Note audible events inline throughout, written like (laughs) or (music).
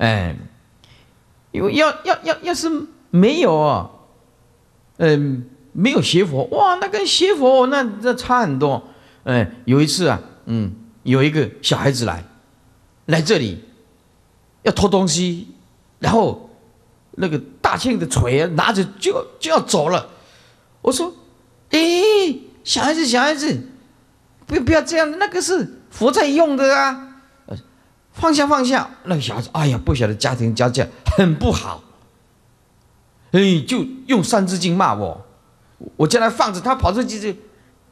哎，有，要要要，要是没有，嗯，没有学佛哇，那跟学佛那那差很多。哎，有一次啊，嗯，有一个小孩子来，来这里，要偷东西，然后那个大庆的锤拿着就就要走了。我说：“哎，小孩子，小孩子，不不要这样，那个是佛在用的啊。”放下放下，那小孩子，哎呀，不晓得家庭家教很不好，哎，就用三字经骂我，我叫他放着，他跑出去就，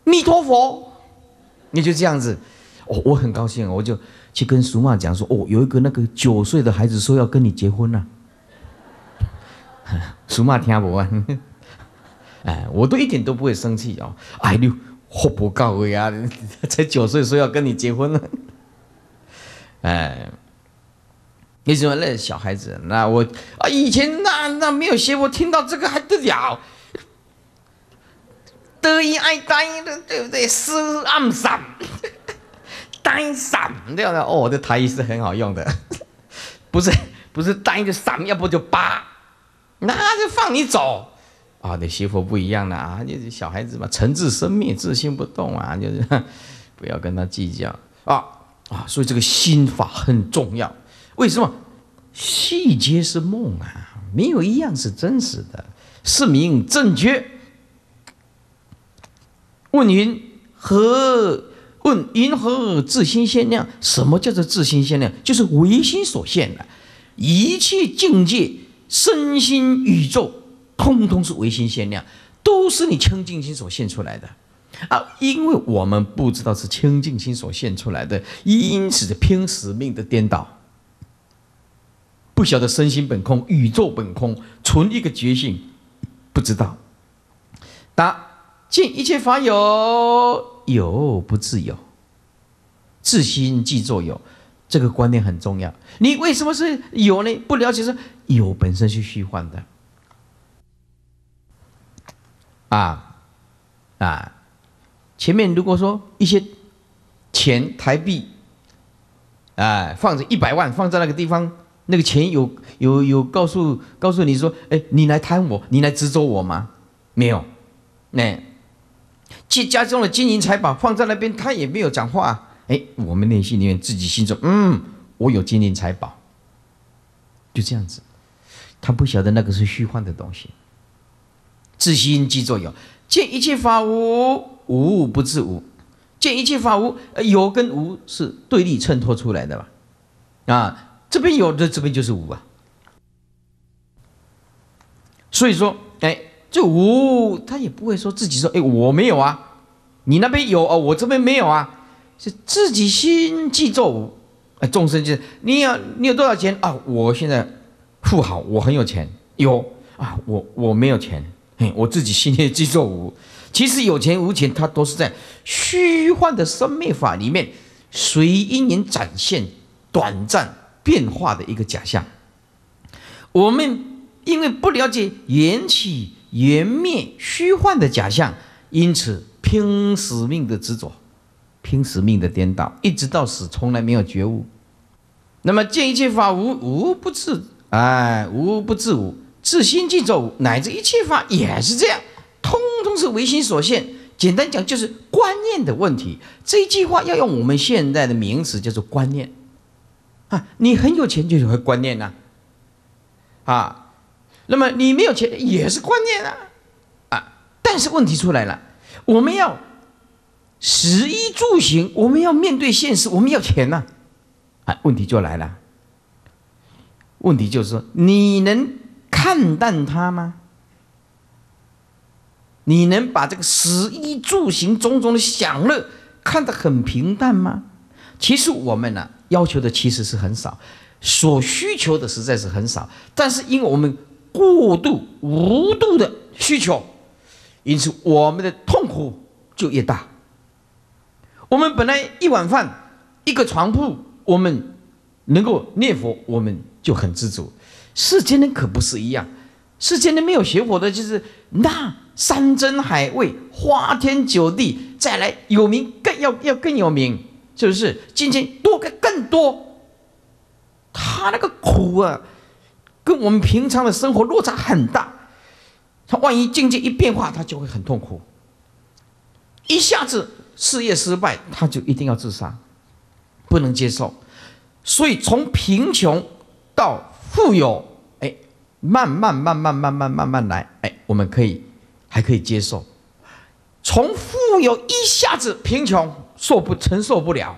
弥陀佛，你就这样子，我我很高兴，我就去跟苏妈讲说，哦，有一个那个九岁的孩子说要跟你结婚了，苏 (laughs) 妈听不完，(laughs) 哎，我都一点都不会生气哦，哎你活不告慰啊，(laughs) 才九岁说要跟你结婚了。哎，你怎么那小孩子？那我啊，以前那那没有学我听到这个还得了？得意爱呆的对不对？是暗闪，呆闪对不对？哦，这台语是很好用的，不是不是呆就闪，要不就扒，那就放你走。啊，你媳妇不一样了啊，你小孩子嘛，诚挚生命，自信不动啊，就是 (laughs) 不要跟他计较啊。啊，所以这个心法很重要。为什么？细节是梦啊，没有一样是真实的。是名正觉。问云何？问云何自心限量？什么叫做自心限量？就是唯心所现的，一切境界、身心、宇宙，通通是唯心限量，都是你清净心所现出来的。啊，因为我们不知道是清净心所现出来的，因此是拼使命的颠倒，不晓得身心本空、宇宙本空，存一个觉性，不知道。答：尽一切法有，有不自由，自心即作有，这个观念很重要。你为什么是有呢？不了解说有本身是虚幻的。啊，啊。前面如果说一些钱台币，哎，放着一百万放在那个地方，那个钱有有有告诉告诉你说，哎，你来贪我，你来执着我吗？没有，那借家中的金银财宝放在那边，他也没有讲话。哎，我们内心里面自己心中，嗯，我有金银财宝，就这样子，他不晓得那个是虚幻的东西，自心即作用。见一切法无无物不自无，见一切法无，呃，有跟无是对立衬托出来的吧？啊，这边有的这边就是无啊。所以说，哎，这无他也不会说自己说，哎，我没有啊，你那边有啊，我这边没有啊，是自己心即作无，哎，众生就是，你要你有多少钱啊？我现在富豪，我很有钱，有啊，我我没有钱。我自己心里执着无，其实有钱无钱，它都是在虚幻的生命法里面随因缘展现短暂变化的一个假象。我们因为不了解缘起缘灭虚幻的假象，因此拼使命的执着，拼使命的颠倒，一直到死从来没有觉悟。那么见一切法无无不自，哎，无不自无。自心即走，乃至一切法也是这样，通通是唯心所现。简单讲就是观念的问题。这一句话要用我们现在的名词叫做观念啊。你很有钱就有个观念呐，啊，那么你没有钱也是观念啊，啊。但是问题出来了，我们要食衣住行，我们要面对现实，我们要钱呐，啊，问题就来了。问题就是你能。看淡它吗？你能把这个食衣住行种种的享乐看得很平淡吗？其实我们呢，要求的其实是很少，所需求的实在是很少，但是因为我们过度、无度的需求，因此我们的痛苦就越大。我们本来一碗饭、一个床铺，我们能够念佛，我们就很知足。世间人可不是一样，世间的没有学佛的，就是那山珍海味、花天酒地，再来有名更要要更有名，是不是？境界多个更多，他那个苦啊，跟我们平常的生活落差很大。他万一境界一变化，他就会很痛苦。一下子事业失败，他就一定要自杀，不能接受。所以从贫穷到。富有，哎，慢慢慢慢慢慢慢慢来，哎，我们可以还可以接受。从富有一下子贫穷，受不承受不了。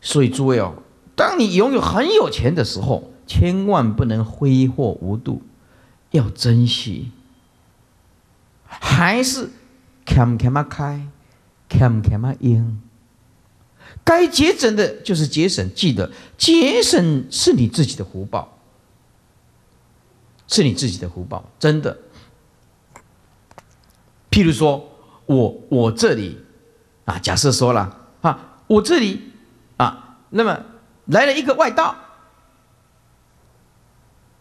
所以诸位哦，当你拥有很有钱的时候，千万不能挥霍无度，要珍惜。还是，开不开，开，开不开，开。该节省的就是节省，记得节省是你自己的福报，是你自己的福报，真的。譬如说，我我这里，啊，假设说了啊，我这里啊，那么来了一个外道，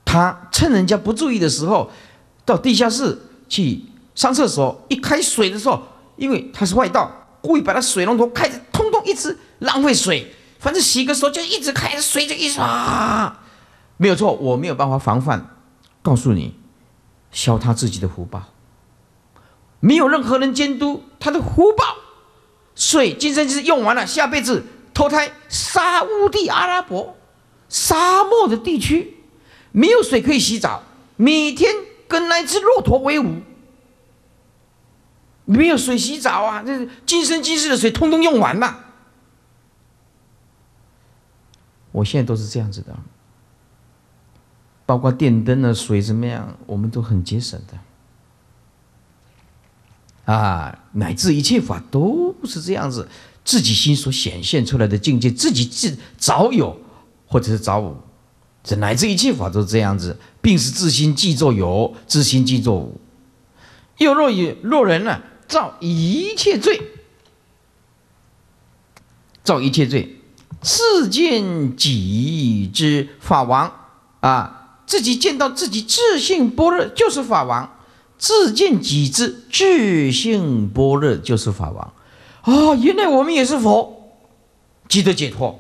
他趁人家不注意的时候，到地下室去上厕所，一开水的时候，因为他是外道，故意把他水龙头开着。一直浪费水，反正洗个手就一直开，水就一刷，没有错，我没有办法防范。告诉你，消他自己的福报，没有任何人监督他的福报，水今生今世用完了，下辈子投胎沙乌地阿拉伯沙漠的地区，没有水可以洗澡，每天跟那只骆驼为伍。没有水洗澡啊！这今生今世的水通通用完了。我现在都是这样子的，包括电灯呢、水怎么样，我们都很节省的。啊，乃至一切法都是这样子，自己心所显现出来的境界，自己自早有，或者是早无，这乃至一切法都是这样子，并是自心即作有，自心即作无。又若以若人呢造一切罪，造一切罪。自见己之法王啊，自己见到自己自信般若就是法王，自见己之自信般若就是法王，啊，原来我们也是佛，即得解脱，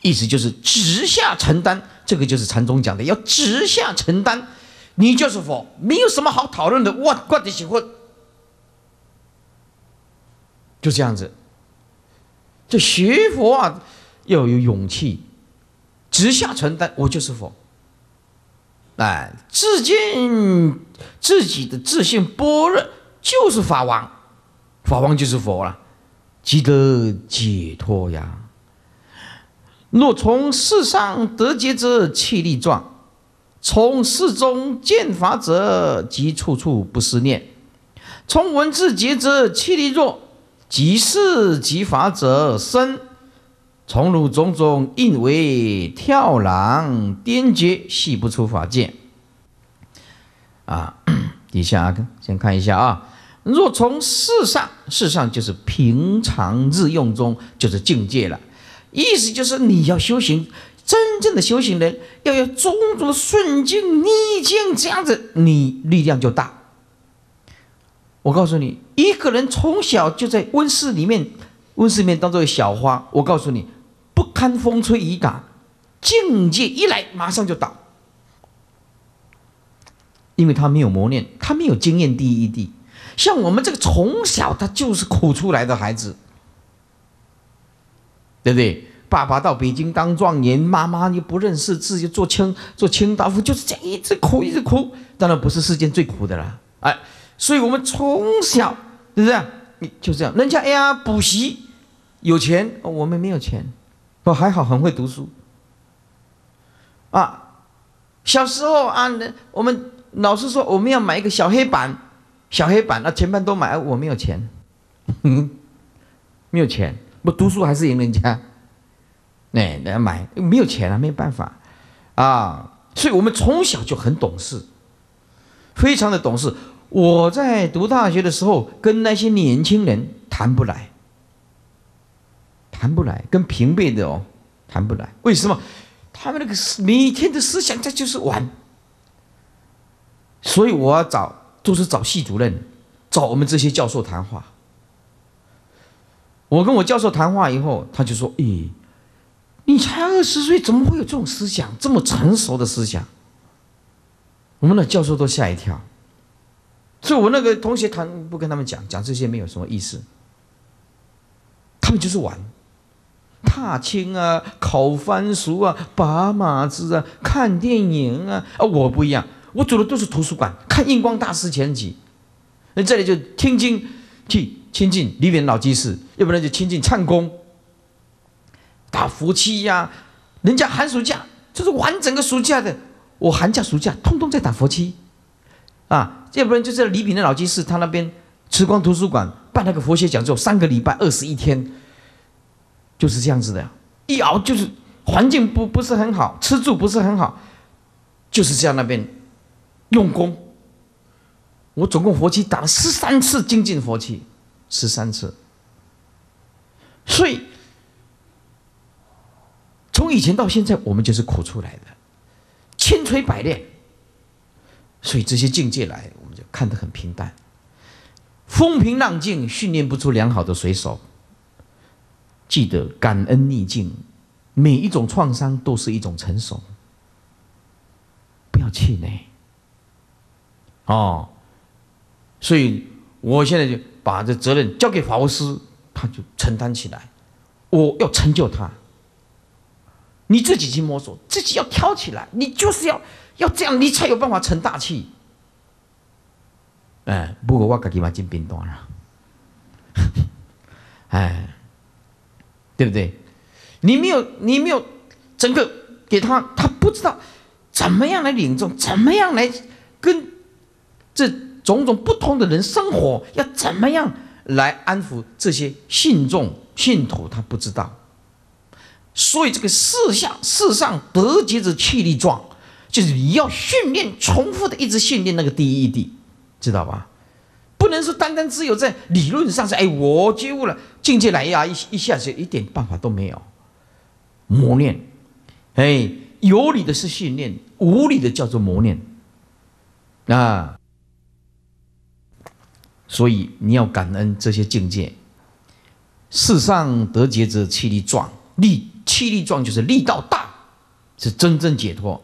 意思就是直下承担，这个就是禅宗讲的，要直下承担，你就是佛，没有什么好讨论的，我管的喜欢。就这样子，这学佛啊。要有勇气，直下承担，我就是佛。哎，自见自己的自信波若，就是法王，法王就是佛了，即得解脱呀。若从世上得解者，气力壮；从事中见法者，即处处不思念；从文字解者，气力弱；即事即法者，身。从如种种应为跳狼颠绝系不出法界，啊，(coughs) 底下先看一下啊。若从事上，事上就是平常日用中，就是境界了。意思就是你要修行，真正的修行人要有种种的顺境逆境，这样子你力量就大。我告诉你，一个人从小就在温室里面，温室里面当作小花，我告诉你。风吹雨打，境界一来马上就倒，因为他没有磨练，他没有经验第一滴。像我们这个从小他就是苦出来的孩子，对不对？爸爸到北京当状元，妈妈又不认识字，又做清做清道夫，就是这样一直苦一直苦。当然不是世间最苦的啦，哎，所以我们从小就这样，就这样。人家哎呀，补习有钱，我们没有钱。我还好，很会读书，啊，小时候啊，我们老师说我们要买一个小黑板，小黑板啊，全班都买，我没有钱，嗯，(laughs) 没有钱，不读书还是赢人家，那 (laughs) 那买没有钱啊，没办法，啊，所以我们从小就很懂事，非常的懂事。我在读大学的时候跟那些年轻人谈不来。谈不来，跟平辈的哦，谈不来。为什么？他们那个每天的思想，这就是玩。所以我要找，都是找系主任，找我们这些教授谈话。我跟我教授谈话以后，他就说：“咦，你才二十岁，怎么会有这种思想？这么成熟的思想？”我们的教授都吓一跳。所以我那个同学谈不跟他们讲，讲这些没有什么意思。他们就是玩。踏青啊，烤番薯啊，拔马子啊，看电影啊，啊，我不一样，我走的都是图书馆，看印光大师前集，那这里就天津，去亲近李炳老居士，要不然就亲近唱功。打佛七呀，人家寒暑假就是玩整个暑假的，我寒假暑假通通在打佛七，啊，要不然就是在李炳的老居士他那边慈光图书馆办那个佛学讲座，三个礼拜二十一天。就是这样子的，一熬就是环境不不是很好，吃住不是很好，就是在那边用功。我总共佛七打了十三次精进佛七，十三次。所以从以前到现在，我们就是苦出来的，千锤百炼。所以这些境界来，我们就看得很平淡。风平浪静，训练不出良好的水手。记得感恩逆境，每一种创伤都是一种成熟。不要气馁，哦，所以我现在就把这责任交给法务师，他就承担起来。我要成就他。你自己去摸索，自己要挑起来，你就是要要这样，你才有办法成大器。哎，不过我自己嘛，真平淡了，哎。(laughs) 对不对？你没有，你没有，整个给他，他不知道怎么样来领众，怎么样来跟这种种不同的人生活，要怎么样来安抚这些信众信徒，他不知道。所以这个四项四上得结着气力状，就是你要训练，重复的一直训练那个第一滴，知道吧？不能说单单只有在理论上是哎，我觉悟了境界来呀，一一下子一点办法都没有。磨练，哎，有理的是训练，无理的叫做磨练。啊，所以你要感恩这些境界。世上得捷者气力壮，力气力壮就是力道大，是真正解脱。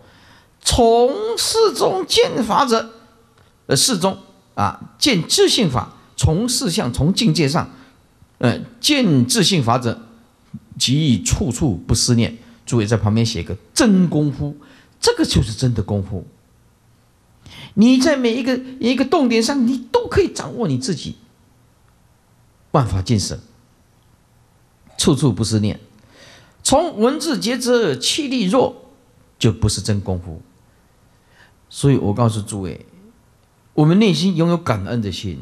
从世中见法者，呃，世中。啊，见智性法从事项从境界上，呃，见智性法者，即处处不思念。诸位在旁边写个真功夫，这个就是真的功夫。你在每一个一个动点上，你都可以掌握你自己，万法尽舍，处处不思念。从文字节制气力弱，就不是真功夫。所以我告诉诸位。我们内心拥有感恩的心，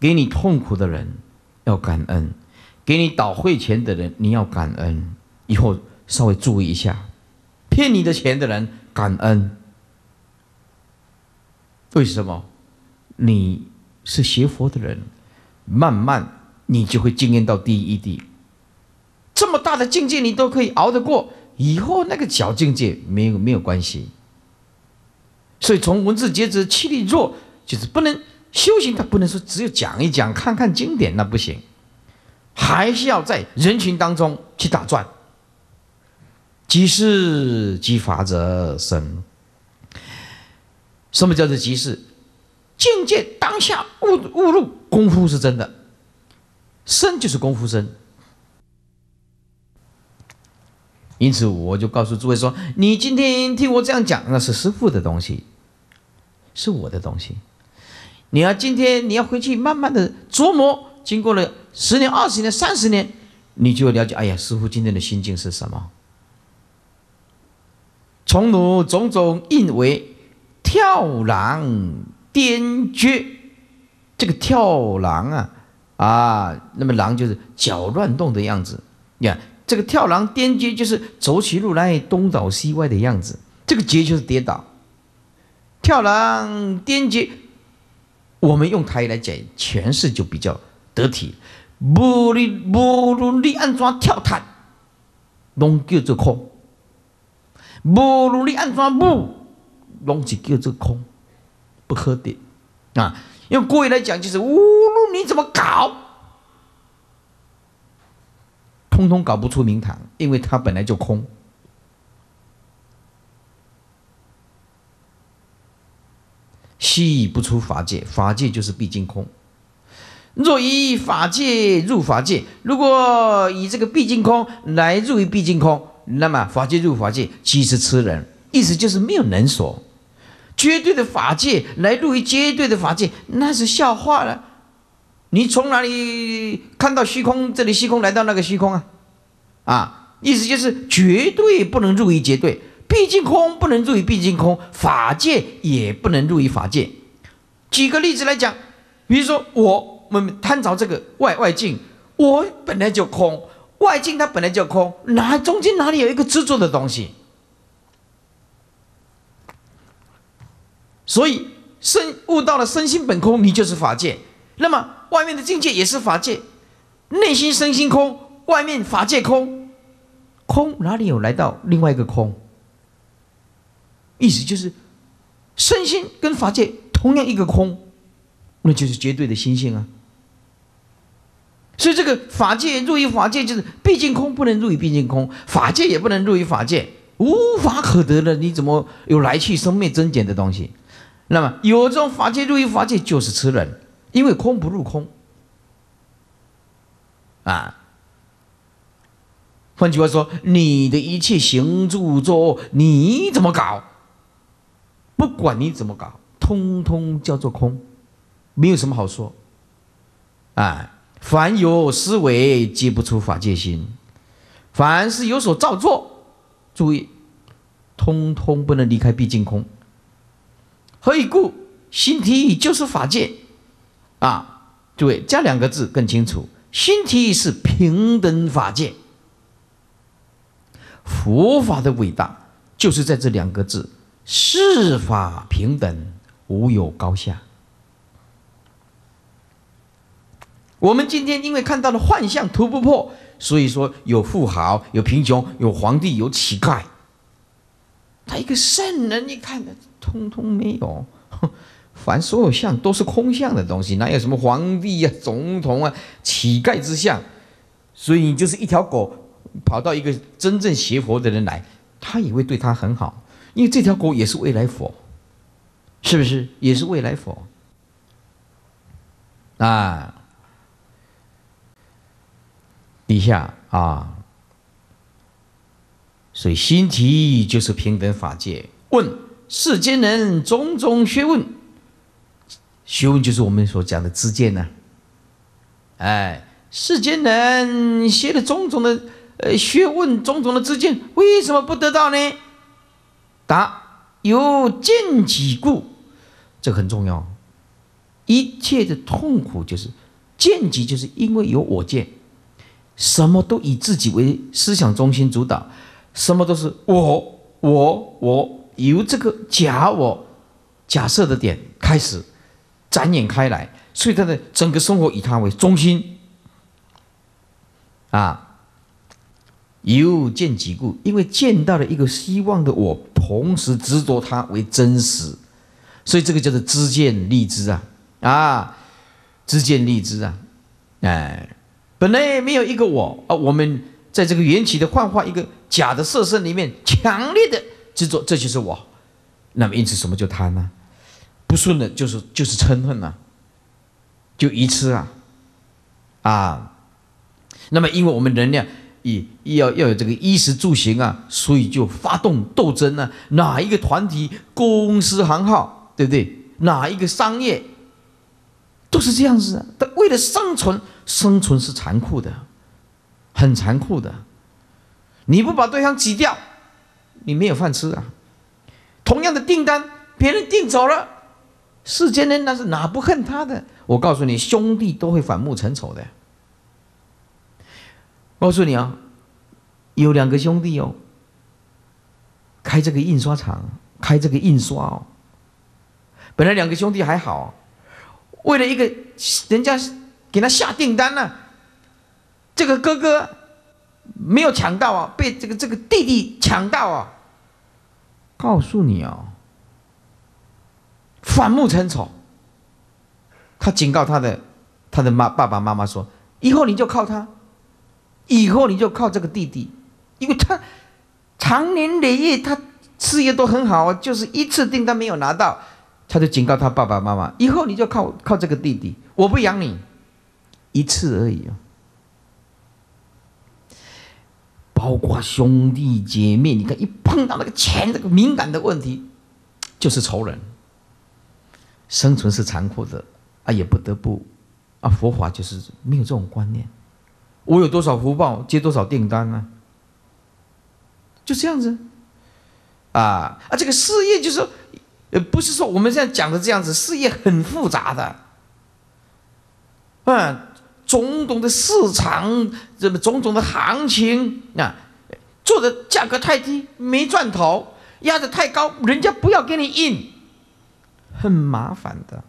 给你痛苦的人要感恩，给你倒汇钱的人你要感恩，以后稍微注意一下，骗你的钱的人感恩。为什么？你是学佛的人，慢慢你就会经验到第一滴，这么大的境界你都可以熬得过，以后那个小境界没有没有关系。所以从文字节制、气力弱。就是不能修行，他不能说只有讲一讲、看看经典，那不行，还是要在人群当中去打转。即是即法者生，什么叫做即是？境界当下悟悟入功夫是真的，生就是功夫生。因此，我就告诉诸位说：你今天听我这样讲，那是师父的东西，是我的东西。你要今天你要回去慢慢的琢磨，经过了十年、二十年、三十年，你就了解。哎呀，师傅今天的心境是什么？从奴种种应为跳狼颠蹶。这个跳狼啊，啊，那么狼就是脚乱动的样子。你看，这个跳狼颠蹶就是走起路来东倒西歪的样子。这个蹶就是跌倒。跳狼颠蹶。我们用台语来讲，诠释就比较得体。无你无努你安装跳台，拢叫做空；无努你安装不，拢是叫做空，不可得啊，用国语来讲就是：无论你怎么搞，通通搞不出名堂，因为它本来就空。吸以不出法界，法界就是毕竟空。若以法界入法界，如果以这个毕竟空来入于毕竟空，那么法界入法界其实痴人，意思就是没有能所，绝对的法界来入于绝对的法界，那是笑话了。你从哪里看到虚空？这里虚空来到那个虚空啊？啊，意思就是绝对不能入于绝对。毕竟空不能入于毕竟空，法界也不能入于法界。举个例子来讲，比如说我们探着这个外外境，我本来就空，外境它本来就空，哪中间哪里有一个执着的东西？所以身悟到了身心本空，你就是法界。那么外面的境界也是法界，内心身心空，外面法界空，空哪里有来到另外一个空？意思就是，身心跟法界同样一个空，那就是绝对的心性啊。所以这个法界入于法界，就是毕竟空不能入于毕竟空，法界也不能入于法界，无法可得的，你怎么有来去生灭增减的东西？那么有这种法界入于法界，就是吃人，因为空不入空。啊，换句话说，你的一切行住坐，你怎么搞？不管你怎么搞，通通叫做空，没有什么好说。哎，凡有思维，皆不出法界心；凡是有所造作，注意，通通不能离开毕竟空。何以故？心体就是法界。啊，诸位加两个字更清楚，心体是平等法界。佛法的伟大就是在这两个字。世法平等，无有高下。我们今天因为看到了幻象，突不破，所以说有富豪，有贫穷，有皇帝，有乞丐。他一个圣人，你看，通通没有。(laughs) 凡所有相，都是空相的东西，哪有什么皇帝呀、总统啊、乞丐之相？所以你就是一条狗，跑到一个真正邪佛的人来，他也会对他很好。因为这条狗也是未来佛，是不是？也是未来佛啊？底下啊，所以心体就是平等法界问世间人种种学问，学问就是我们所讲的知见呐。哎，世间人学的种种的呃学问，种种的知见，为什么不得到呢？答：由见己故，这很重要。一切的痛苦就是见己，就是因为有我见，什么都以自己为思想中心主导，什么都是我我我，由这个假我假设的点开始展演开来，所以他的整个生活以他为中心。啊，由见己故，因为见到了一个希望的我。同时执着它为真实，所以这个叫做知见利知啊啊，知见利知啊，哎，本来没有一个我啊，我们在这个缘起的幻化一个假的色身里面，强烈的执着，这就是我。那么因此什么叫贪呢？不顺的，就是就是嗔恨呐，就一痴啊，啊，那么因为我们能量。要要有这个衣食住行啊，所以就发动斗争啊！哪一个团体、公司行号，对不对？哪一个商业，都是这样子。他为了生存，生存是残酷的，很残酷的。你不把对方挤掉，你没有饭吃啊！同样的订单，别人订走了，世间人那是哪不恨他的？我告诉你，兄弟都会反目成仇的。告诉你啊，有两个兄弟哦，开这个印刷厂，开这个印刷哦。本来两个兄弟还好，为了一个人家给他下订单呢，这个哥哥没有抢到啊，被这个这个弟弟抢到啊。告诉你哦，反目成仇。他警告他的他的妈爸爸妈妈说：“以后你就靠他。”以后你就靠这个弟弟，因为他长年累月他事业都很好，就是一次订单没有拿到，他就警告他爸爸妈妈：以后你就靠靠这个弟弟，我不养你，一次而已啊。包括兄弟姐妹，你看一碰到那个钱这个敏感的问题，就是仇人。生存是残酷的啊，也不得不啊，佛法就是没有这种观念。我有多少福报接多少订单啊？就这样子，啊啊！这个事业就是，不是说我们现在讲的这样子，事业很复杂的，嗯，种种的市场，这么种种的行情啊，做的价格太低没赚头，压的太高人家不要给你印，很麻烦的，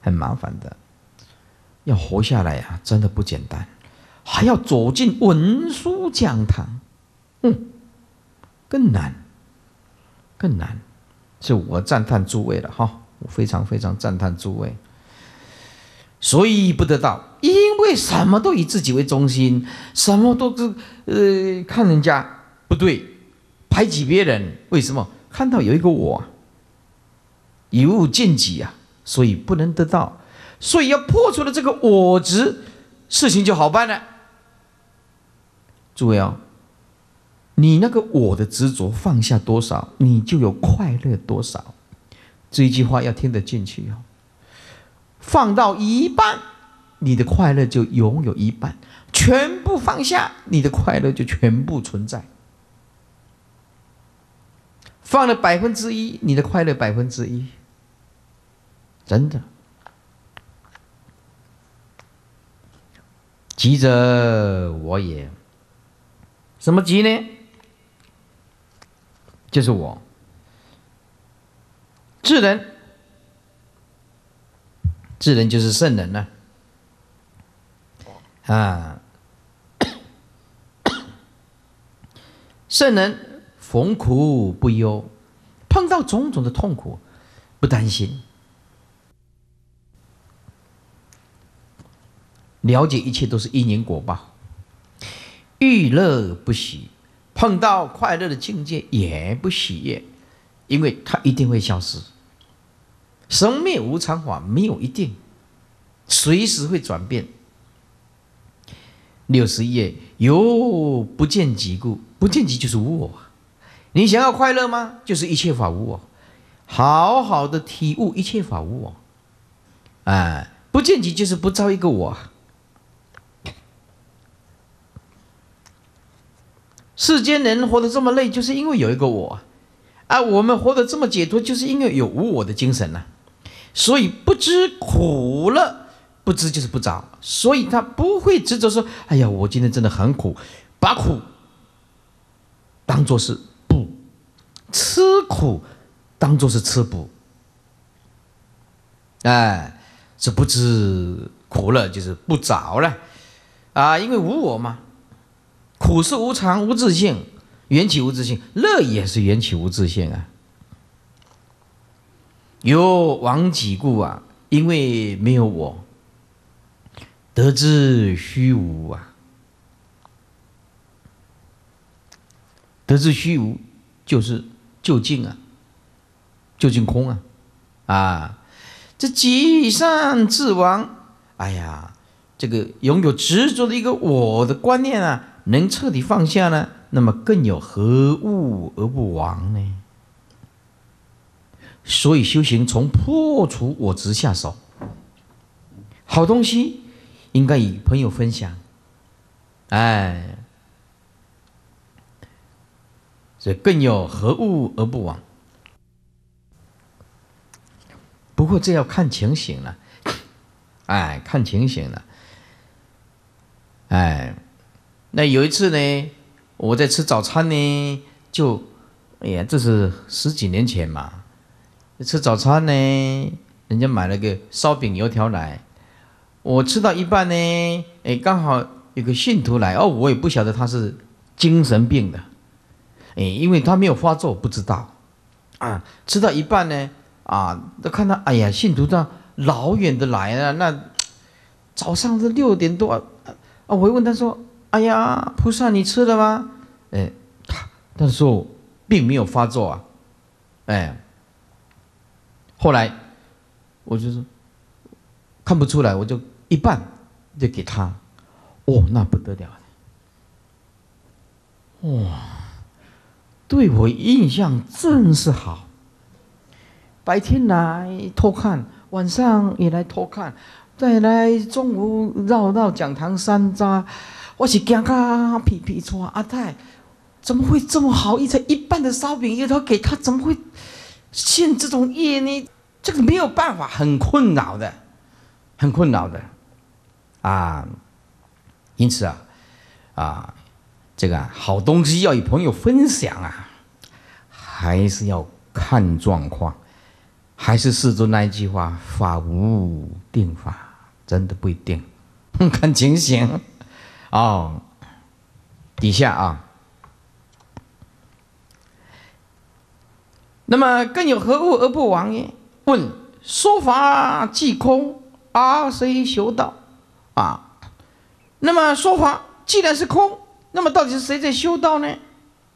很麻烦的。要活下来呀，真的不简单，还要走进文殊讲堂，嗯，更难，更难，是我赞叹诸位了哈，我非常非常赞叹诸位，所以不得到，因为什么都以自己为中心，什么都是呃看人家不对，排挤别人，为什么？看到有一个我，以物见己啊，所以不能得到。所以要破除了这个我执，事情就好办了。诸位啊，你那个我的执着放下多少，你就有快乐多少。这一句话要听得进去哦。放到一半，你的快乐就拥有一半；全部放下，你的快乐就全部存在。放了百分之一，你的快乐百分之一。真的。急者我也，什么急呢？就是我。智人，智人就是圣人呢。啊，(coughs) 圣人逢苦不忧，碰到种种的痛苦，不担心。了解一切都是因因果报，遇乐不喜，碰到快乐的境界也不喜悦，因为它一定会消失。生灭无常法没有一定，随时会转变。六十页由不见即故，不见即就是无我。你想要快乐吗？就是一切法无我，好好的体悟一切法无我。哎，不见即就是不造一个我。世间人活得这么累，就是因为有一个我，啊，我们活得这么解脱，就是因为有无我的精神呐。所以不知苦乐，不知就是不着，所以他不会执着说：“哎呀，我今天真的很苦。”把苦当做是补，吃苦当做是吃补，哎，是不知苦乐就是不着了，啊，因为无我嘛。苦是无常，无自性；缘起无自性，乐也是缘起无自性啊。由王己故啊，因为没有我，得自虚无啊。得自虚无就是究竟啊，究竟空啊。啊，这极善自亡。哎呀，这个拥有执着的一个我的观念啊。能彻底放下呢？那么更有何物而不亡呢？所以修行从破除我执下手。好东西应该与朋友分享，哎，所以更有何物而不亡？不过这要看情形了，哎，看情形了，哎。那有一次呢，我在吃早餐呢，就，哎呀，这是十几年前嘛，吃早餐呢，人家买了个烧饼油条来，我吃到一半呢，哎，刚好有个信徒来，哦，我也不晓得他是精神病的，哎，因为他没有发作，不知道，啊，吃到一半呢，啊，都看到，哎呀，信徒这老远的来了，那早上是六点多，啊，我问他说。哎呀，菩萨，你吃了吗？哎，但是并没有发作啊，哎，后来我就是看不出来，我就一半就给他，哦，那不得了，哇，对我印象真是好。白天来偷看，晚上也来偷看，再来中午绕到讲堂山楂。我是惊啊！皮皮说：“阿太，怎么会这么好？一才一半的烧饼，又他给他，怎么会现这种业呢？这个没有办法，很困扰的，很困扰的，啊！因此啊，啊，这个好东西要与朋友分享啊，还是要看状况，还是世尊那一句话：‘法无定法’，真的不一定，看情形。”哦，底下啊，那么更有何物而不亡耶？问说法即空，阿谁修道？啊，那么说法既然是空，那么到底是谁在修道呢？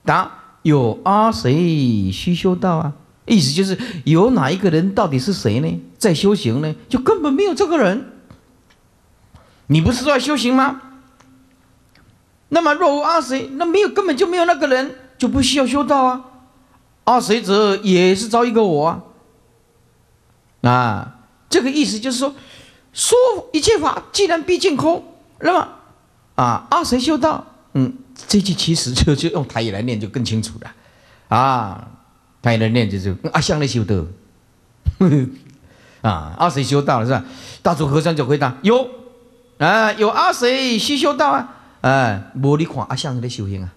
答有阿谁须修道啊？意思就是有哪一个人？到底是谁呢？在修行呢？就根本没有这个人。你不是说要修行吗？那么若无阿谁，那没有根本就没有那个人，就不需要修道啊。阿谁者也是造一个我啊。啊，这个意思就是说，说一切法既然毕竟空，那么，啊，阿谁修道？嗯，这句其实就就用台语来念就更清楚了。啊，台语来念就是阿香来修道。(laughs) 啊，阿谁修道了是吧？大足和尚就回答有，啊，有阿谁需修道啊？哎，无你看阿相在修行啊，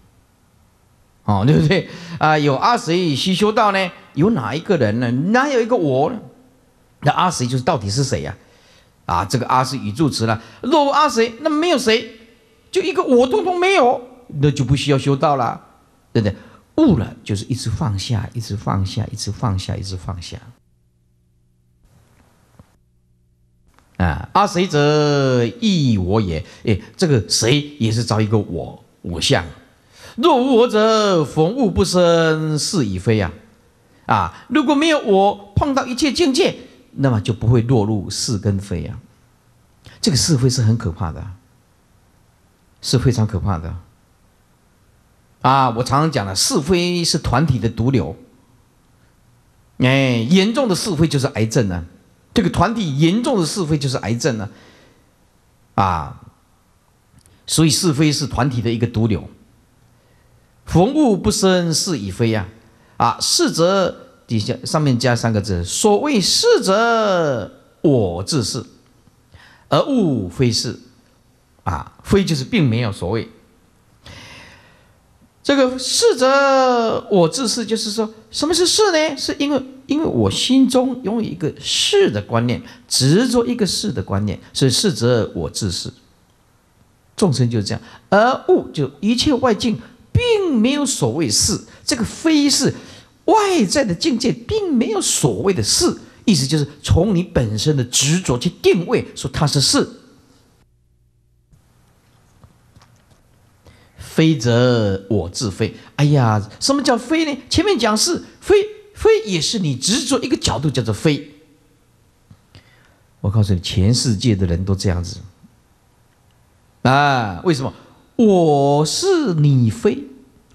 哦，(laughs) 对不对？啊，有阿谁去修道呢？有哪一个人呢？哪有一个我呢？那阿谁就是到底是谁呀？啊，这个阿是语助词了？若阿谁，那没有谁，就一个我通通没有，那就不需要修道了，对不对？悟了就是一直放下，一直放下，一直放下，一直放下。啊！阿谁者亦我也？哎，这个谁也是找一个我我相。若无我者，逢物不生是与非呀！啊，如果没有我碰到一切境界，那么就不会落入是跟非呀。这个是非是很可怕的，是非常可怕的。啊，我常常讲了，是非是团体的毒瘤。哎，严重的是非就是癌症呢。这个团体严重的是非就是癌症了，啊，所以是非是团体的一个毒瘤。逢物不生是与非呀，啊，是则底下上面加三个字，所谓是则我自是，而物非是，啊，非就是并没有所谓。这个是则我自是，就是说，什么是是呢？是因为因为我心中拥有一个是的观念，执着一个是的观念，所以是则我自是。众生就是这样，而物就一切外境，并没有所谓是这个非是外在的境界，并没有所谓的是，意思就是从你本身的执着去定位，说它是是，非则我自非，哎呀，什么叫非呢？前面讲是非，非也是你执着一个角度叫做非。我告诉你，全世界的人都这样子。啊，为什么？我是你非，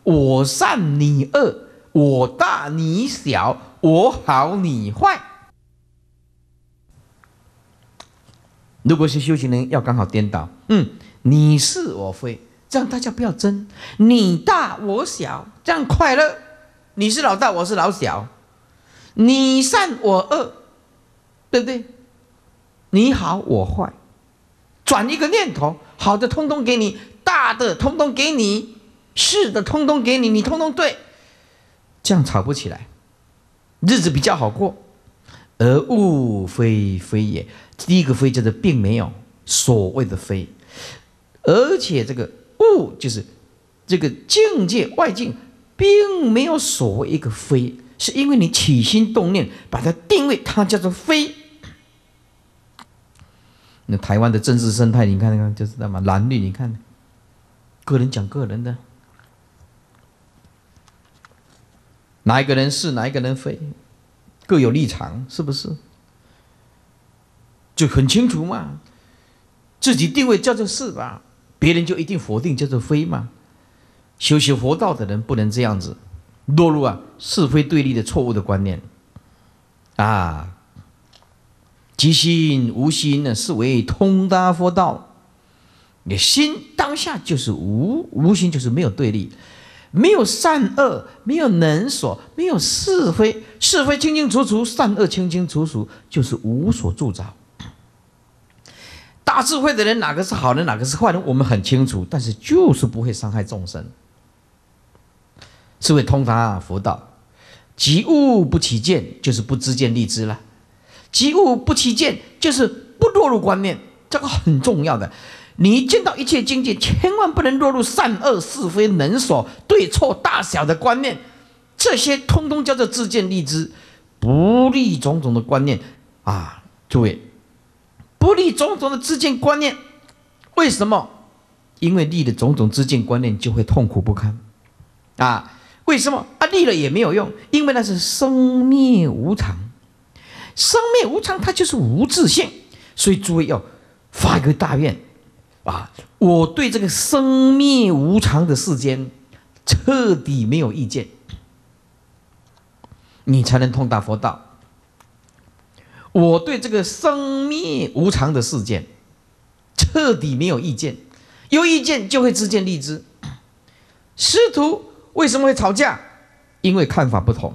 我善你恶，我大你小，我好你坏。如果是修行人，要刚好颠倒，嗯，你是我非。这样大家不要争，你大我小，这样快乐。你是老大，我是老小，你善我恶，对不对？你好我坏，转一个念头，好的通通给你，大的通通给你，是的通通给你，你通通对，这样吵不起来，日子比较好过。而物非非也，第一个非就是并没有所谓的非，而且这个。就是这个境界外境，并没有所谓一个非，是因为你起心动念，把它定位，它叫做非。那台湾的政治生态，你看看就知道嘛，蓝绿，你看，个人讲个人的，哪一个人是哪一个人非，各有立场，是不是？就很清楚嘛，自己定位叫做是吧？别人就一定否定叫做非吗？修习佛道的人不能这样子，落入啊是非对立的错误的观念，啊，即心无心呢是为通达佛道。你心当下就是无，无心就是没有对立，没有善恶，没有能所，没有是非，是非清清楚楚，善恶清清楚楚，就是无所住着。大智慧的人，哪个是好人，哪个是坏人，我们很清楚，但是就是不会伤害众生。诸位，通达佛道，即物不起见，就是不自见利知了；即物不起见，就是不落入观念，这个很重要的。你见到一切境界，千万不能落入善恶是非能所对错大小的观念，这些通通叫做自见利知，不利种种的观念啊！诸位。不立种种的自见观念，为什么？因为立的种种自见观念就会痛苦不堪，啊？为什么啊？立了也没有用，因为那是生灭无常，生灭无常它就是无自性，所以诸位要发一个大愿，啊！我对这个生灭无常的世间彻底没有意见，你才能通达佛道。我对这个生灭无常的事件，彻底没有意见，有意见就会自见荔枝。师徒为什么会吵架？因为看法不同。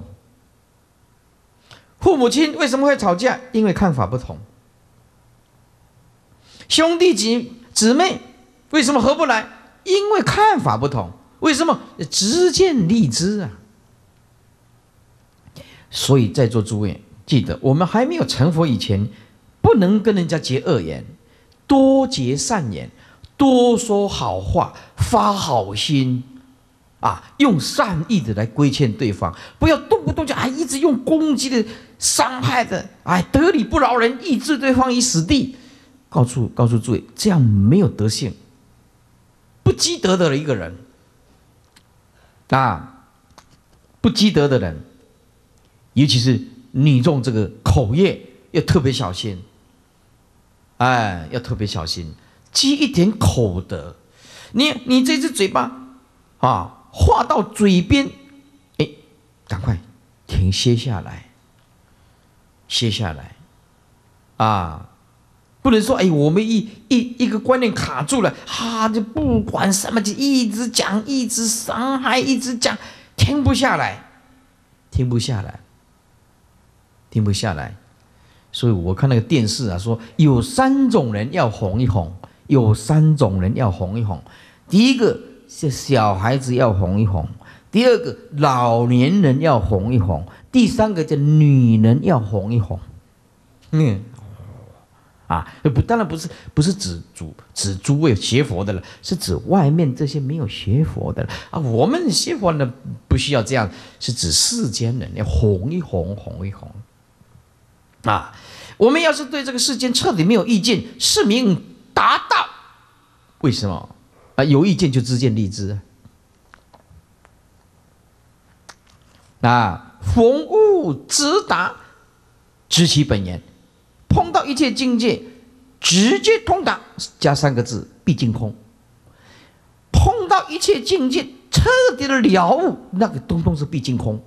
父母亲为什么会吵架？因为看法不同。兄弟姐姊妹为什么合不来？因为看法不同。为什么只见荔枝啊？所以，在座诸位。记得我们还没有成佛以前，不能跟人家结恶言，多结善言，多说好话，发好心，啊，用善意的来规劝对方，不要动不动就啊，一直用攻击的、伤害的，哎得理不饶人，欲置对方于死地。告诉告诉诸位，这样没有德性，不积德的一个人，啊，不积德的人，尤其是。你用这个口业要特别小心，哎，要特别小心，积一点口德。你你这只嘴巴，啊，话到嘴边，哎，赶快停歇下来，歇下来，啊，不能说哎，我们一一一个观念卡住了，哈，就不管什么，就一直讲，一直伤害，一直讲，停不下来，停不下来。停不下来，所以我看那个电视啊，说有三种人要哄一哄，有三种人要哄一哄。第一个是小孩子要哄一哄，第二个老年人要哄一哄，第三个叫女人要哄一哄。嗯，啊，不，当然不是，不是指主指诸位学佛的了，是指外面这些没有学佛的啊。我们学佛呢，不需要这样，是指世间人要哄一哄，哄一哄。啊，我们要是对这个世间彻底没有意见，是名达到。为什么啊？有意见就自见利知。啊。逢物直达，知其本源。碰到一切境界，直接通达，加三个字，必净空。碰到一切境界，彻底的了悟，那个东东是必净空。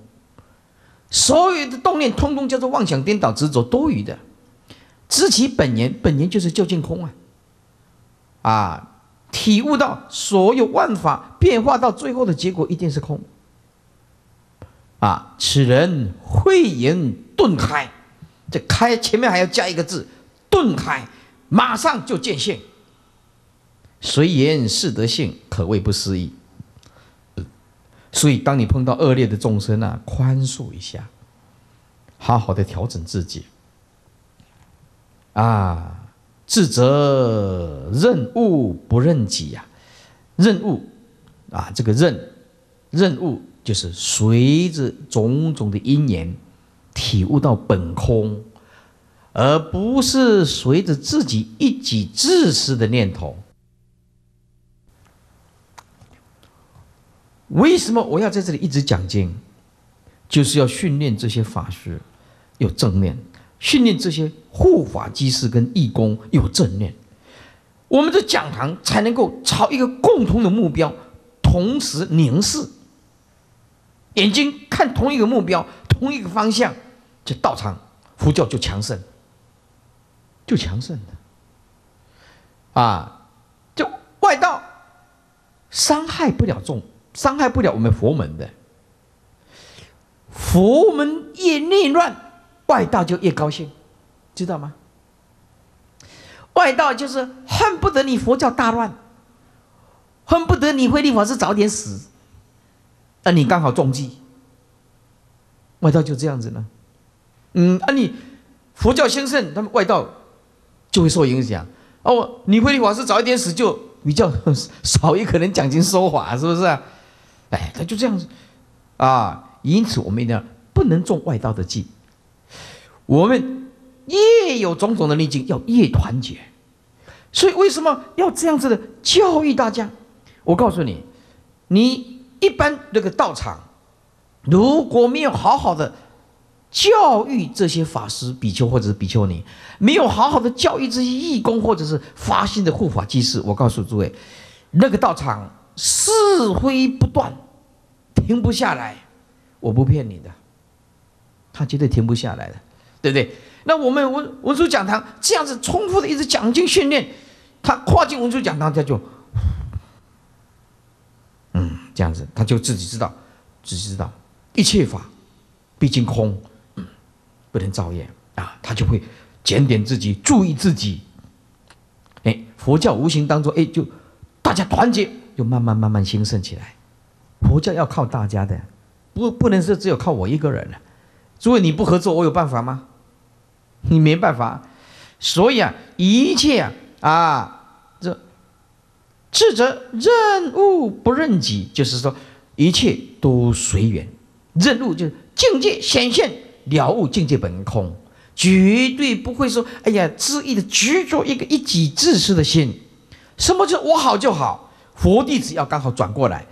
所有的动念通通叫做妄想颠倒执着多余的，知其本源，本源就是究竟空啊！啊，体悟到所有万法变化到最后的结果一定是空。啊，此人慧眼顿开，这开前面还要加一个字，顿开，马上就见性。随言是德性，可谓不思议。所以，当你碰到恶劣的众生啊，宽恕一下，好好的调整自己。啊，自责任物不任己呀，任物啊，这个任任物就是随着种种的因缘体悟到本空，而不是随着自己一己自私的念头。为什么我要在这里一直讲经？就是要训练这些法师有正念，训练这些护法、机师跟义工有正念，我们的讲堂才能够朝一个共同的目标，同时凝视，眼睛看同一个目标、同一个方向，这道场佛教就强盛，就强盛的。啊，就外道伤害不了众。伤害不了我们佛门的，佛门越内乱，外道就越高兴，知道吗？外道就是恨不得你佛教大乱，恨不得你慧力法师早点死，那你刚好中计，外道就这样子呢，嗯啊你佛教兴盛，他们外道就会受影响哦，你慧力法师早一点死，就比较 (laughs) 少有可能奖金收法，是不是？哎，他就这样子啊！因此，我们一定要不能中外道的计。我们越有种种的逆境，要越团结。所以，为什么要这样子的教育大家？我告诉你，你一般那个道场，如果没有好好的教育这些法师、比丘或者是比丘尼，没有好好的教育这些义工或者是发心的护法居士，我告诉诸位，那个道场。是非不断，停不下来，我不骗你的，他绝对停不下来的，对不对？那我们文文殊讲堂这样子重复的一次讲经训练，他跨进文殊讲堂，他就，嗯，这样子，他就自己知道，自己知道一切法毕竟空，不能造业啊，他就会检点自己，注意自己。哎，佛教无形当中，哎，就大家团结。就慢慢慢慢兴盛起来，佛教要靠大家的，不不能是只有靠我一个人了。诸位你不合作，我有办法吗？你没办法。所以啊，一切啊啊，这智者任物不任己，就是说一切都随缘，任物就是境界显现了悟境界本空，绝对不会说哎呀恣意的执着一个一己自私的心，什么叫我好就好。佛弟子要刚好转过来，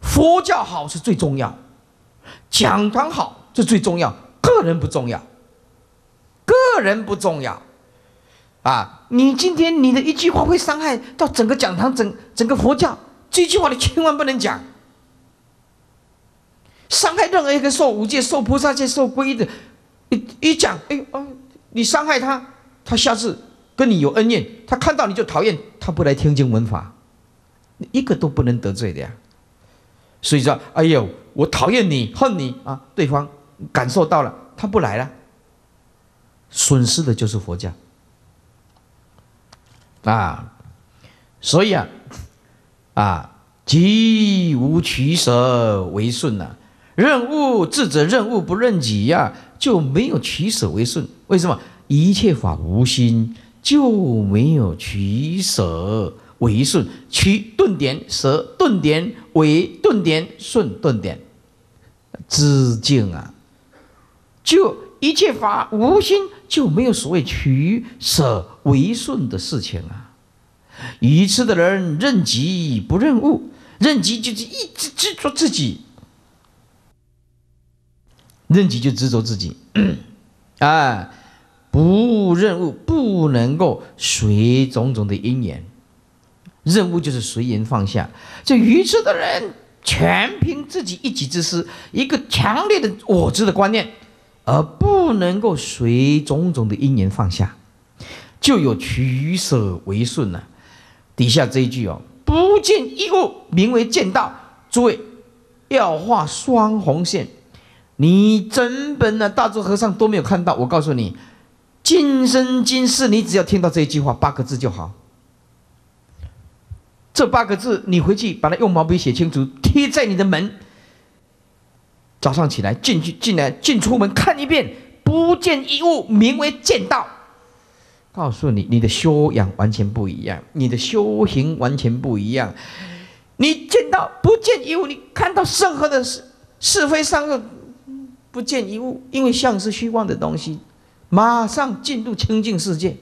佛教好是最重要，讲堂好是最重要，个人不重要，个人不重要，啊！你今天你的一句话会伤害到整个讲堂、整整个佛教，这句话你千万不能讲，伤害任何一个受五戒、受菩萨戒、受皈依的，一一讲哎哦，你伤害他，他下次跟你有恩怨，他看到你就讨厌，他不来听经闻法。一个都不能得罪的呀，所以说，哎呦，我讨厌你，恨你啊！对方感受到了，他不来了，损失的就是佛教。啊，所以啊，啊，即无取舍为顺呐，任物智者任物不任己呀，就没有取舍为顺。为什么？一切法无心，就没有取舍。为顺取顿点舍顿点为顿点顺顿点，知境啊，就一切法无心就没有所谓取舍为顺的事情啊。愚痴的人认己不认物，认己就是一直执着自己，认己就执着自己，哎，不认物不能够随种种的因缘。任务就是随缘放下。这愚痴的人，全凭自己一己之私，一个强烈的我执的观念，而不能够随种种的因缘放下，就有取舍为顺了。底下这一句哦，不见一物，名为见道。诸位要画双红线。你整本的大智和尚都没有看到。我告诉你，今生今世，你只要听到这一句话八个字就好。这八个字，你回去把它用毛笔写清楚，贴在你的门。早上起来进去进来进出门看一遍，不见一物，名为见道。告诉你，你的修养完全不一样，你的修行完全不一样。你见到不见一物，你看到任何的是是非善恶，不见一物，因为相是虚妄的东西，马上进入清净世界。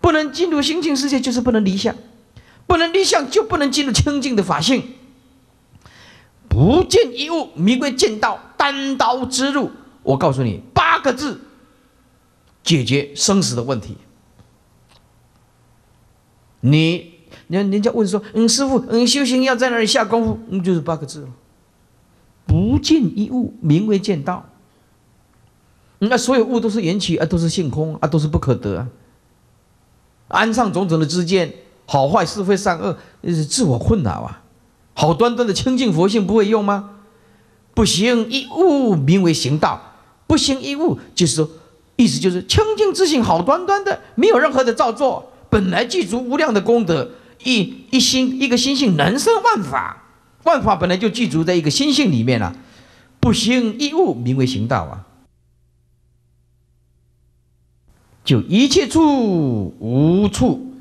不能进入清净世界，就是不能离相。不能立项，就不能进入清净的法性。不见一物，名为见道，单刀直入。我告诉你八个字，解决生死的问题。你，人人家问说：“嗯，师傅，嗯，修行要在哪里下功夫？”嗯，就是八个字：不见一物，名为见道。那所有物都是缘起啊，都是性空啊，都是不可得啊。安上种种的知见。好坏是非善恶，自我困扰啊！好端端的清净佛性不会用吗？不行，一物名为行道；不行，一物就是说，意思就是清净之性好端端的，没有任何的造作，本来具足无量的功德，一一心一个心性能生万法，万法本来就具足在一个心性里面了。不行，一物名为行道啊！就一切处无处。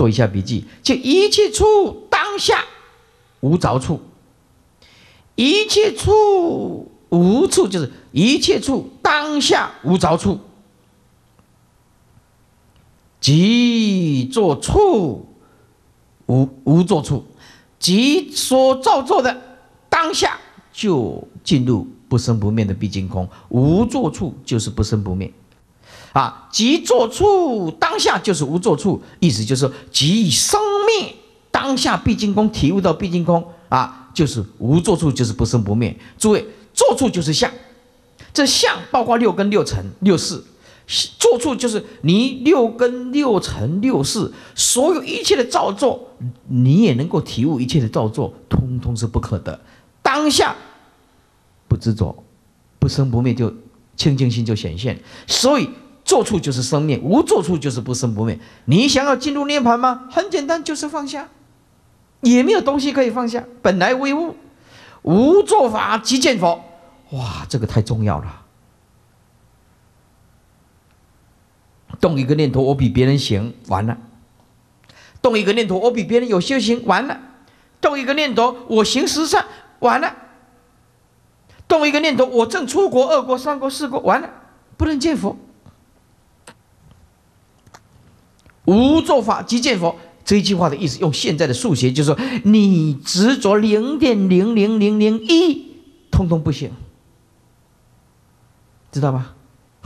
做一下笔记，就一切处当下无着处，一切处无处就是一切处当下无着处，即作处无无作处，即所造作的当下就进入不生不灭的毕竟空，无作处就是不生不灭。啊，即作处当下就是无作处，意思就是即生灭当下必净空，体悟到必竟空啊，就是无作处，就是不生不灭。诸位，作处就是相，这相包括六根、六尘、六事。坐处就是你六根、六尘、六事所有一切的造作，你也能够体悟一切的造作，通通是不可得。当下不执着，不生不灭，就清净心就显现。所以。做处就是生灭，无做处就是不生不灭。你想要进入涅盘吗？很简单，就是放下，也没有东西可以放下。本来无物，无做法即见佛。哇，这个太重要了！动一个念头，我比别人行，完了；动一个念头，我比别人有修行，完了；动一个念头，我行十善，完了；动一个念头，我正出国、二国、三国、四国，完了，不能见佛。无作法即见佛，这一句话的意思，用现在的数学就是说，你执着零点零零零零一，通通不行，知道吗？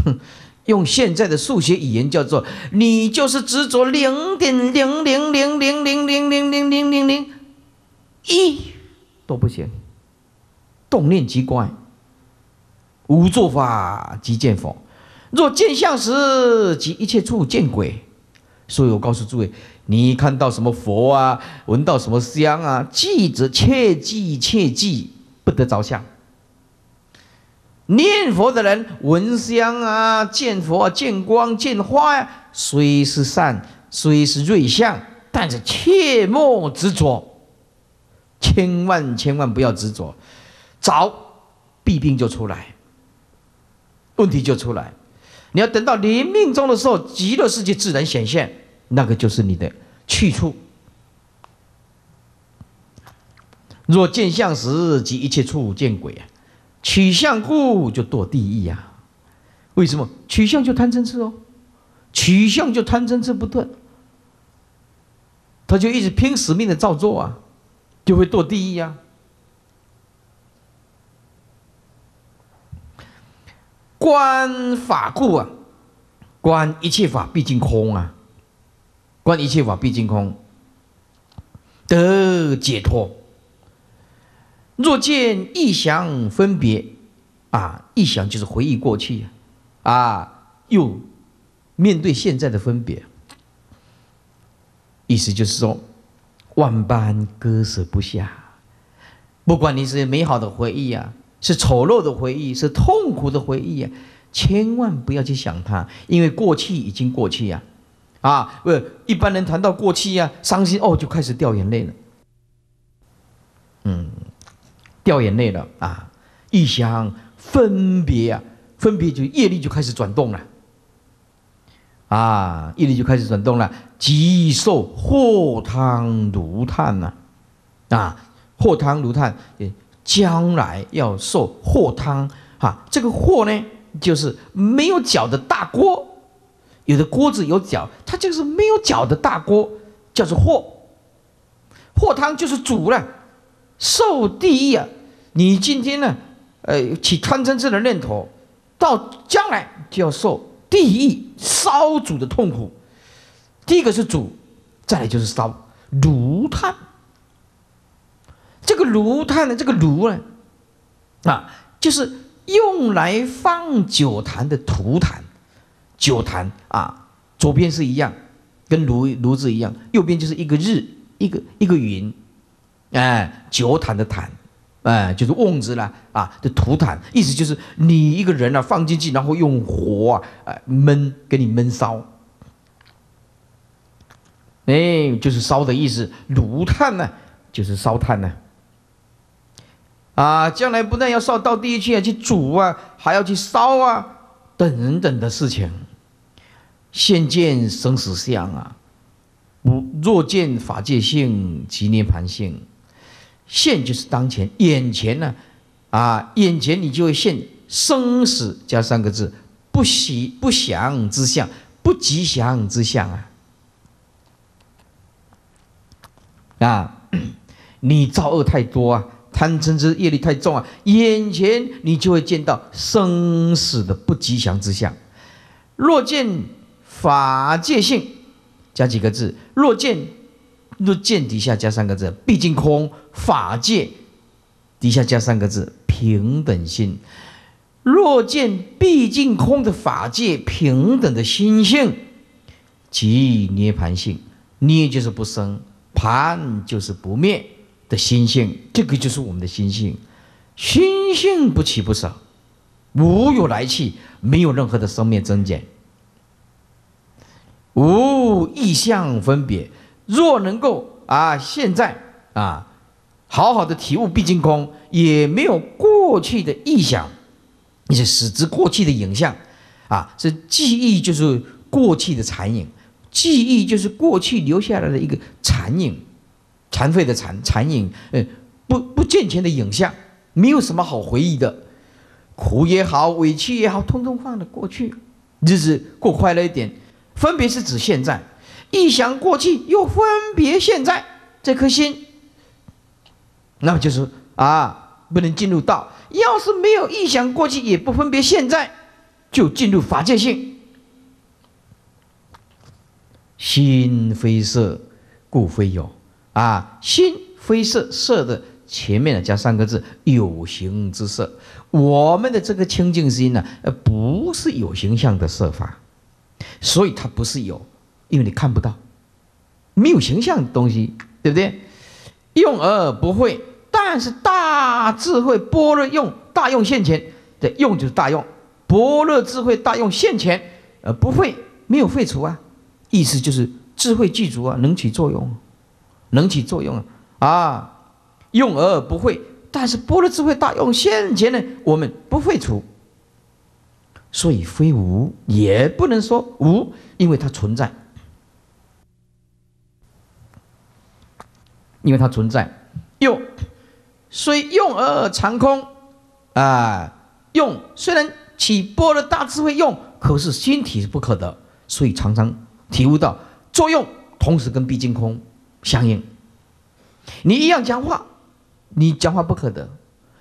哼，(laughs) 用现在的数学语言叫做，你就是执着零点零零零零零零零零零零一都不行。动念即怪。无作法即见佛，若见相时即一切处见鬼。所以我告诉诸位，你看到什么佛啊，闻到什么香啊，记着，切记，切记，不得着相。念佛的人闻香啊，见佛、啊、见光、见花呀，虽是善，虽是瑞相，但是切莫执着，千万千万不要执着，着弊病就出来，问题就出来。你要等到临命中的时候，极乐世界自然显现。那个就是你的去处。若见相时即一切处见鬼啊，取相故就堕地狱啊！为什么取相就贪嗔痴哦？取相就贪嗔痴不断，他就一直拼死命的照做啊，就会堕地狱啊！观法故啊，观一切法毕竟空啊！观一切法，毕竟空，得解脱。若见异想分别，啊，异想就是回忆过去，啊，又面对现在的分别，意思就是说，万般割舍不下。不管你是美好的回忆啊，是丑陋的回忆，是痛苦的回忆啊，千万不要去想它，因为过去已经过去呀。啊，不，一般人谈到过气呀，伤心哦，就开始掉眼泪了。嗯，掉眼泪了啊！一想分别啊，分别就业力就开始转动了。啊，业力就开始转动了，即受镬汤如炭呐，啊，镬汤如炭，将来要受镬汤啊，这个镬呢，就是没有脚的大锅。有的锅子有脚，它就是没有脚的大锅，叫做货。货汤就是煮了，受地狱啊！你今天呢，呃，起贪嗔痴的念头，到将来就要受地狱烧煮的痛苦。第一个是煮，再来就是烧炉炭。这个炉炭的这个炉呢，啊，就是用来放酒坛的土坛。酒坛啊，左边是一样，跟炉炉子一样，右边就是一个日，一个一个云，哎，酒坛的坛，哎，就是瓮子啦，啊，这土坛，意思就是你一个人啊放进去，然后用火啊闷，给你闷烧，哎，就是烧的意思。炉炭呢，就是烧炭呢，啊，将来不但要烧到地去啊，去煮啊，还要去烧啊，等等的事情。现见生死相啊，不若见法界性及涅盘性，现就是当前眼前呢，啊，眼前你就会现生死加三个字，不喜不祥之相，不吉祥之相啊，啊，(clears throat) 你造恶太多啊，贪嗔痴业力太重啊，眼前你就会见到生死的不吉祥之相，若见。法界性加几个字，若见若见底下加三个字，毕竟空法界底下加三个字平等性，若见毕竟空的法界平等的心性即涅槃性，涅就是不生，盘就是不灭的心性，这个就是我们的心性，心性不起不生，无有来去，没有任何的生灭增减。无意象分别，若能够啊，现在啊，好好的体悟毕竟空，也没有过去的意想，你是使之过去的影像，啊，是记忆就是过去的残影，记忆就是过去留下来的一个残影，残废的残残影，呃，不不健全的影像，没有什么好回忆的，苦也好，委屈也好，通通放了过去，日子过快乐一点。分别是指现在，一想过去又分别现在，这颗心，那么就是啊，不能进入道。要是没有意想过去，也不分别现在，就进入法界性。心非色，故非有啊。心非色，色的前面呢加三个字：有形之色。我们的这个清净心呢，呃，不是有形象的色法。所以它不是有，因为你看不到，没有形象的东西，对不对？用而不会，但是大智慧般若用大用现前，对，用就是大用，般若智慧大用现前，而不会没有废除啊，意思就是智慧具足啊，能起作用，能起作用啊啊，用而不会，但是般若智慧大用现前呢，我们不废除。所以非无，也不能说无，因为它存在，因为它存在。用，虽用而常空，啊，用虽然起波的大智慧用，可是心体不可得。所以常常体悟到，作用同时跟毕竟空相应。你一样讲话，你讲话不可得。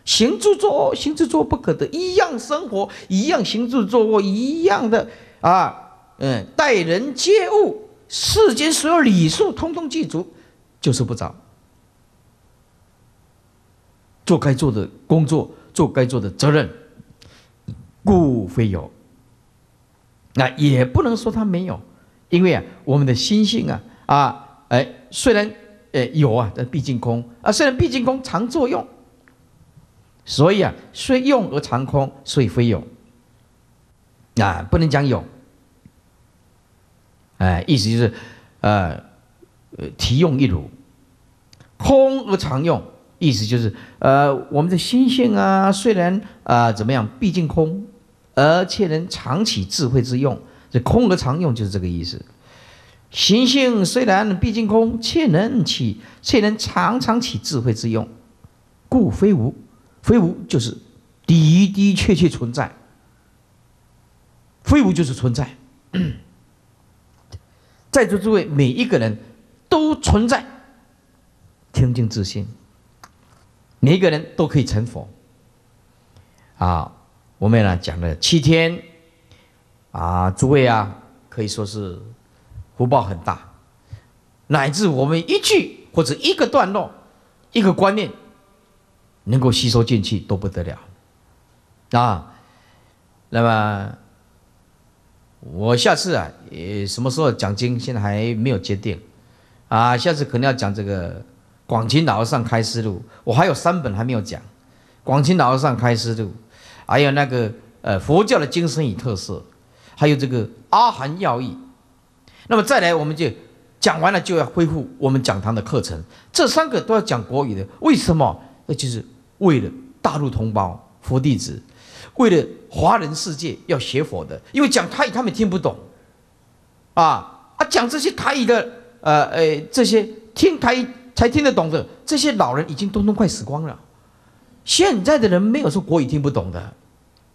行住坐卧，行住坐不可得一样生活，一样行住坐卧一样的啊，嗯，待人接物，世间所有礼数通通具足，就是不着。做该做的工作，做该做的责任，故非有。那也不能说他没有，因为啊，我们的心性啊，啊，哎，虽然，哎，有啊，但毕竟空啊，虽然毕竟空，常作用。所以啊，虽用而常空，所以非有。啊，不能讲有。哎，意思就是，呃，呃，提用一炉，空而常用。意思就是，呃，我们的心性啊，虽然啊怎么样，毕竟空，而且能常起智慧之用。这空而常用就是这个意思。心性虽然毕竟空，却能起，却能常常起智慧之用，故非无。非无就是的的确确存在，非无就是存在，在座诸位每一个人都存在，听经自心，每一个人都可以成佛。啊，我们呢讲了七天，啊，诸位啊可以说是福报很大，乃至我们一句或者一个段落，一个观念。能够吸收进去都不得了，啊，那么我下次啊，呃，什么时候讲经？现在还没有决定，啊，下次可能要讲这个《广清老和尚开示录》，我还有三本还没有讲，《广清老和尚开示录》，还有那个呃佛教的精神与特色，还有这个《阿含要义》。那么再来，我们就讲完了，就要恢复我们讲堂的课程。这三个都要讲国语的，为什么？那就是。为了大陆同胞、佛弟子，为了华人世界要学佛的，因为讲台语他们听不懂，啊啊，讲这些台语的，呃呃，这些听台语才听得懂的这些老人已经都都快死光了。现在的人没有说国语听不懂的，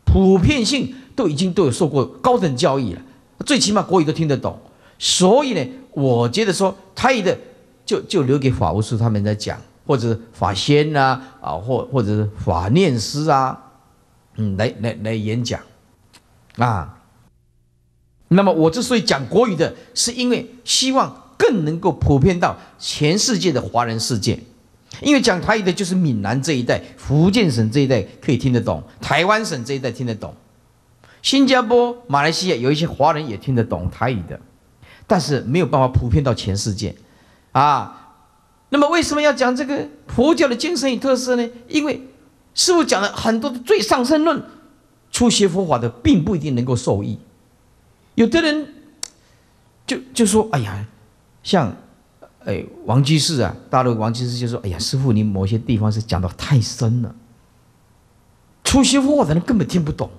普遍性都已经都有受过高等教育了，最起码国语都听得懂。所以呢，我觉得说台语的就就留给法务师他们在讲。或者法仙呐，啊，或或者是法念师啊，嗯，来来来演讲，啊，那么我之所以讲国语的，是因为希望更能够普遍到全世界的华人世界，因为讲台语的，就是闽南这一代、福建省这一代可以听得懂，台湾省这一代听得懂，新加坡、马来西亚有一些华人也听得懂台语的，但是没有办法普遍到全世界，啊。那么为什么要讲这个佛教的精神与特色呢？因为师父讲了很多的最上深论，初学佛法的并不一定能够受益。有的人就就说：“哎呀，像哎王居士啊，大陆王居士就说：‘哎呀，师父，你某些地方是讲的太深了，初学佛法的人根本听不懂。’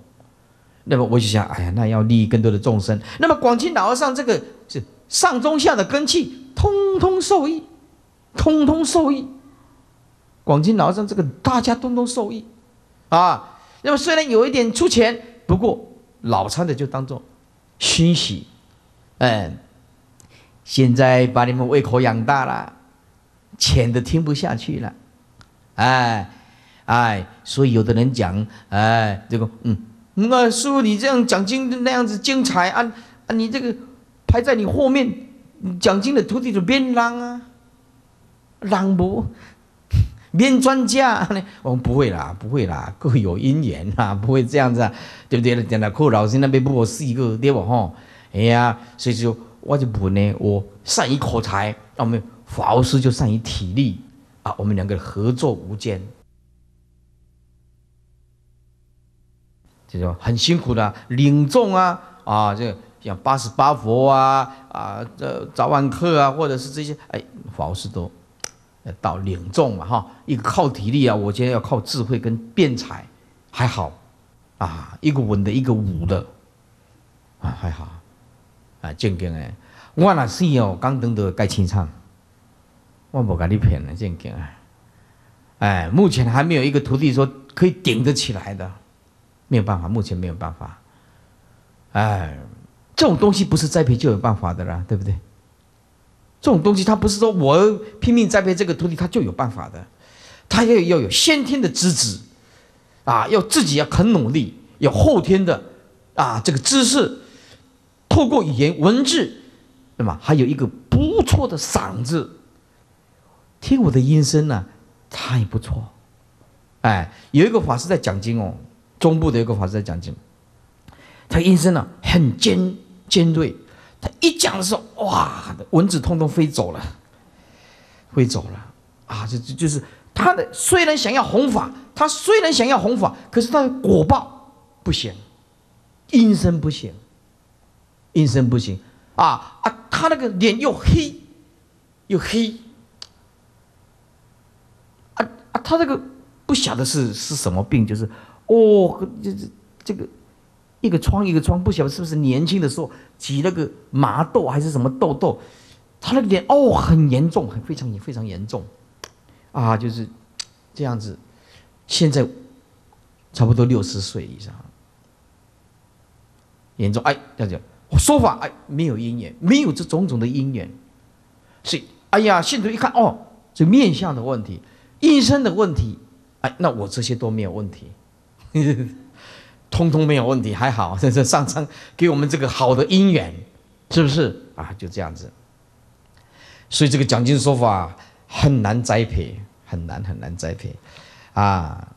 那么我就想：哎呀，那要利益更多的众生。那么广清老和尚这个是上中下的根器，通通受益。”通通受益，广金老禅这个大家通通受益，啊，那么虽然有一点出钱，不过老参的就当做欣喜，嗯，现在把你们胃口养大了，钱都听不下去了，哎，哎，所以有的人讲，哎，这个嗯，那师傅你这样讲经那样子精彩啊，你这个排在你后面，讲经的徒弟就变懒啊。让无 (laughs) 免专家呢？我 (laughs) 们不会啦，不会啦，各有因缘啊，(laughs) 不会这样子啊，对不对？讲到酷老师那边，不我是一个对不哈？哎呀，所以说我就补呢，我善于口才，我们法师就善于体力啊，我们两个合作无间，这说很辛苦的领众啊啊，像八十八佛啊啊，这早晚课啊，或者是这些，哎，法师都到领众嘛哈，一个靠体力啊，我觉得要靠智慧跟辩才，还好，啊，一个稳的，一个武的，啊还好，啊正经的，我那是哦，刚登的该清唱，我无甲你骗了，正经啊，哎，目前还没有一个徒弟说可以顶得起来的，没有办法，目前没有办法，哎，这种东西不是栽培就有办法的啦，对不对？这种东西，他不是说我拼命栽培这个徒弟，他就有办法的。他要要有先天的资质，啊，要自己要很努力，要后天的，啊，这个知识，透过语言文字，对么还有一个不错的嗓子，听我的音声呢，他也不错。哎，有一个法师在讲经哦，中部的一个法师在讲经，他音声呢很尖尖锐。他一讲的时候，哇，蚊子通通飞走了，飞走了，啊，就就就是他的虽然想要弘法，他虽然想要弘法，可是他的果报不行，阴身不行，阴身不行，啊啊，他那个脸又黑又黑，啊啊，他那个不晓得是是什么病，就是哦，这这这个。一个疮一个疮，不晓得是不是年轻的时候挤了个麻豆还是什么痘痘，他那个脸哦很严重，很非常非常严重，啊就是这样子，现在差不多六十岁以上，严重哎这样我说法哎没有因缘，没有这种种的因缘，所以哎呀信徒一看哦这面相的问题、医生的问题，哎那我这些都没有问题。通通没有问题，还好，这 (laughs) 这上苍给我们这个好的姻缘，是不是啊？就这样子，所以这个讲经说法很难栽培，很难很难栽培，啊。